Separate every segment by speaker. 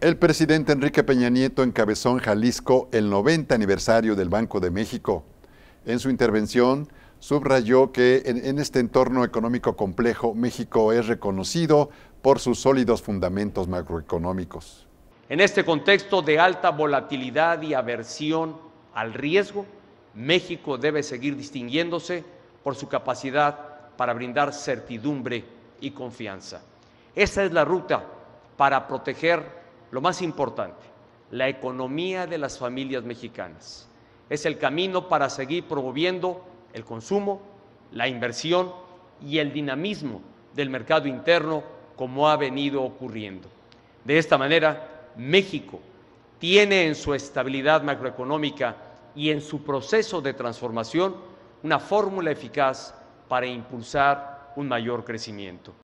Speaker 1: El presidente Enrique Peña Nieto encabezó en Jalisco el 90 aniversario del Banco de México. En su intervención, subrayó que en, este entorno económico complejo México es reconocido por sus sólidos fundamentos macroeconómicos.
Speaker 2: En este contexto de alta volatilidad y aversión al riesgo, México debe seguir distinguiéndose por su capacidad para brindar certidumbre y confianza. Esa es la ruta para proteger lo más importante, la economía de las familias mexicanas. Es el camino para seguir promoviendo el consumo, la inversión y el dinamismo del mercado interno como ha venido ocurriendo. De esta manera, México tiene en su estabilidad macroeconómica y en su proceso de transformación una fórmula eficaz para impulsar un mayor crecimiento.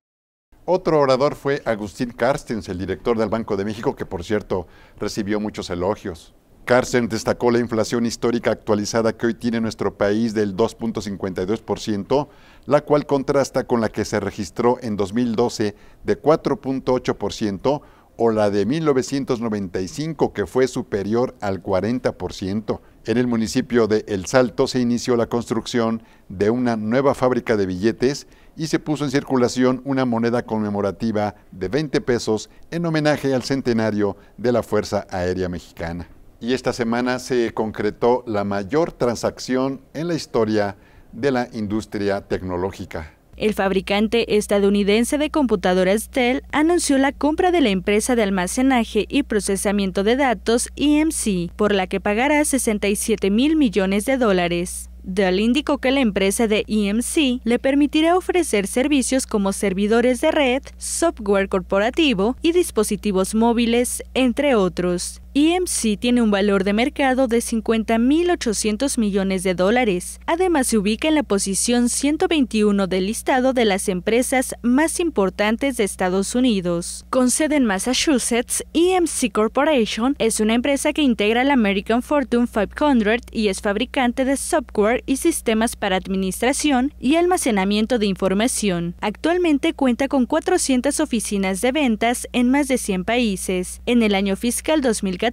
Speaker 1: Otro orador fue Agustín Carstens, el director del Banco de México, que por cierto recibió muchos elogios. Carstens destacó la inflación histórica actualizada que hoy tiene nuestro país del 2.52%, la cual contrasta con la que se registró en 2012 de 4.8% o la de 1995 que fue superior al 40%. En el municipio de El Salto se inició la construcción de una nueva fábrica de billetes y se puso en circulación una moneda conmemorativa de 20 pesos en homenaje al centenario de la Fuerza Aérea Mexicana. Y esta semana se concretó la mayor transacción en la historia de la industria tecnológica.
Speaker 3: El fabricante estadounidense de computadoras Dell anunció la compra de la empresa de almacenaje y procesamiento de datos EMC, por la que pagará 67 mil millones de dólares. Dell indicó que la empresa de EMC le permitirá ofrecer servicios como servidores de red, software corporativo y dispositivos móviles, entre otros. EMC tiene un valor de mercado de 50.800 millones de dólares. Además, se ubica en la posición 121 del listado de las empresas más importantes de Estados Unidos. Con sede en Massachusetts, EMC Corporation es una empresa que integra la American Fortune 500 y es fabricante de software y sistemas para administración y almacenamiento de información. Actualmente cuenta con 400 oficinas de ventas en más de 100 países. En el año fiscal 2014,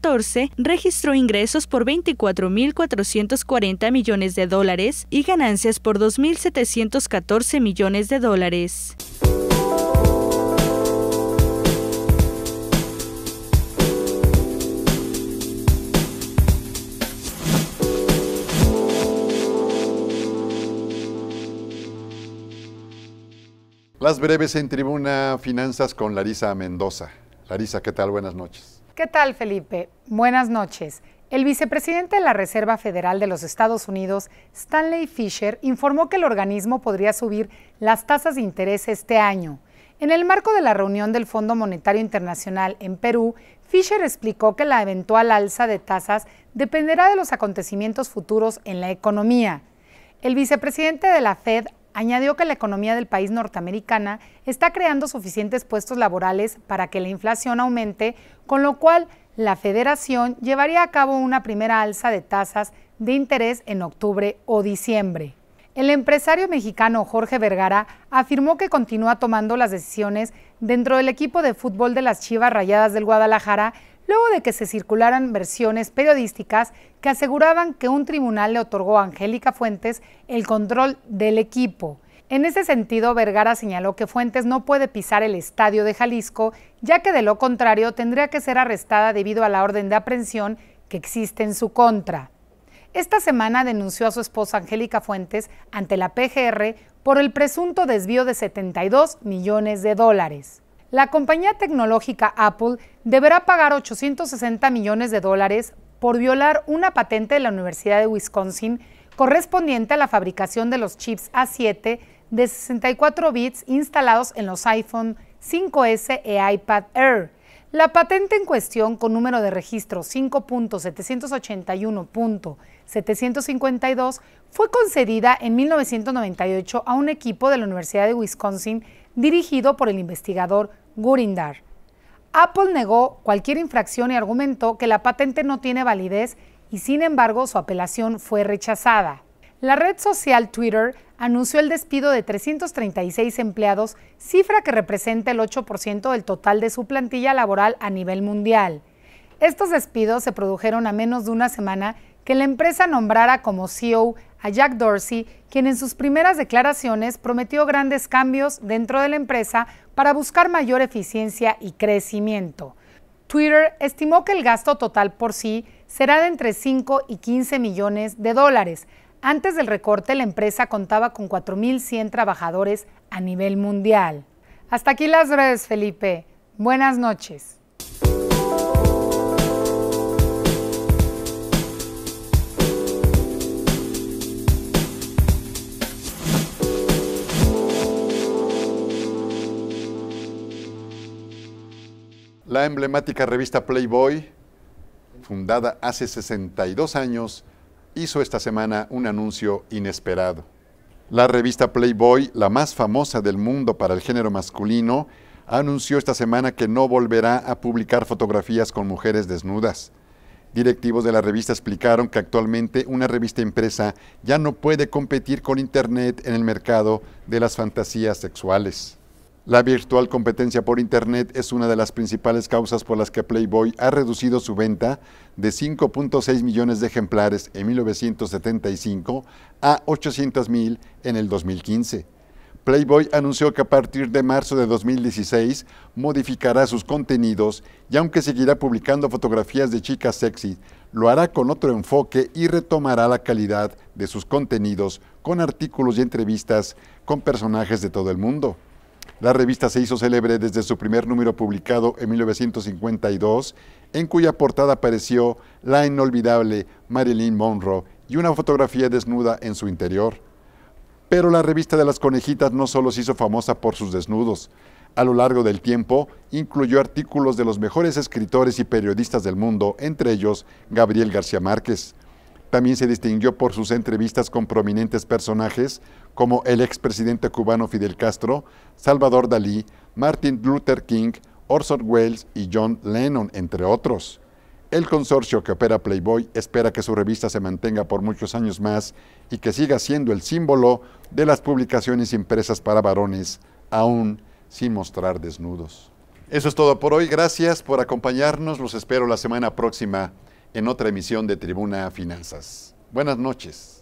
Speaker 3: registró ingresos por 24.440 millones de dólares y ganancias por 2.714 millones de dólares.
Speaker 1: Las breves en tribuna Finanzas con Larisa Mendoza. Larisa, ¿qué tal? Buenas noches.
Speaker 2: ¿Qué tal, Felipe? Buenas noches. El vicepresidente de la Reserva Federal de los Estados Unidos, Stanley Fisher, informó que el organismo podría subir las tasas de interés este año. En el marco de la reunión del Fondo Monetario Internacional en Perú, Fisher explicó que la eventual alza de tasas dependerá de los acontecimientos futuros en la economía. El vicepresidente de la Fed Añadió que la economía del país norteamericana está creando suficientes puestos laborales para que la inflación aumente, con lo cual la federación llevaría a cabo una primera alza de tasas de interés en octubre o diciembre. El empresario mexicano Jorge Vergara afirmó que continúa tomando las decisiones dentro del equipo de fútbol de las Chivas Rayadas del Guadalajara luego de que se circularan versiones periodísticas que aseguraban que un tribunal le otorgó a Angélica Fuentes el control del equipo. En ese sentido, Vergara señaló que Fuentes no puede pisar el estadio de Jalisco, ya que de lo contrario tendría que ser arrestada debido a la orden de aprehensión que existe en su contra. Esta semana denunció a su esposa Angélica Fuentes ante la PGR por el presunto desvío de 72 millones de dólares la compañía tecnológica Apple deberá pagar 860 millones de dólares por violar una patente de la Universidad de Wisconsin correspondiente a la fabricación de los chips A7 de 64 bits instalados en los iPhone 5S e iPad Air. La patente en cuestión, con número de registro 5.781.752, fue concedida en 1998 a un equipo de la Universidad de Wisconsin dirigido por el investigador Gurindar. Apple negó cualquier infracción y argumentó que la patente no tiene validez y sin embargo su apelación fue rechazada. La red social Twitter anunció el despido de 336 empleados, cifra que representa el 8% del total de su plantilla laboral a nivel mundial. Estos despidos se produjeron a menos de una semana que la empresa nombrara como CEO a Jack Dorsey, quien en sus primeras declaraciones prometió grandes cambios dentro de la empresa para buscar mayor eficiencia y crecimiento. Twitter estimó que el gasto total por sí será de entre 5 y 15 millones de dólares. Antes del recorte, la empresa contaba con 4.100 trabajadores a nivel mundial. Hasta aquí las redes, Felipe. Buenas noches.
Speaker 1: La emblemática revista Playboy, fundada hace 62 años, hizo esta semana un anuncio inesperado. La revista Playboy, la más famosa del mundo para el género masculino, anunció esta semana que no volverá a publicar fotografías con mujeres desnudas. Directivos de la revista explicaron que actualmente una revista impresa ya no puede competir con Internet en el mercado de las fantasías sexuales. La virtual competencia por Internet es una de las principales causas por las que Playboy ha reducido su venta de 5.6 millones de ejemplares en 1975 a 800 mil en el 2015. Playboy anunció que a partir de marzo de 2016 modificará sus contenidos y aunque seguirá publicando fotografías de chicas sexy, lo hará con otro enfoque y retomará la calidad de sus contenidos con artículos y entrevistas con personajes de todo el mundo. La revista se hizo célebre desde su primer número publicado en 1952, en cuya portada apareció la inolvidable Marilyn Monroe y una fotografía desnuda en su interior. Pero la revista de las conejitas no solo se hizo famosa por sus desnudos, a lo largo del tiempo incluyó artículos de los mejores escritores y periodistas del mundo, entre ellos Gabriel García Márquez. También se distinguió por sus entrevistas con prominentes personajes como el expresidente cubano Fidel Castro, Salvador Dalí, Martin Luther King, Orson Welles y John Lennon, entre otros. El consorcio que opera Playboy espera que su revista se mantenga por muchos años más y que siga siendo el símbolo de las publicaciones impresas para varones, aún sin mostrar desnudos. Eso es todo por hoy. Gracias por acompañarnos. Los espero la semana próxima en otra emisión de Tribuna Finanzas. Buenas noches.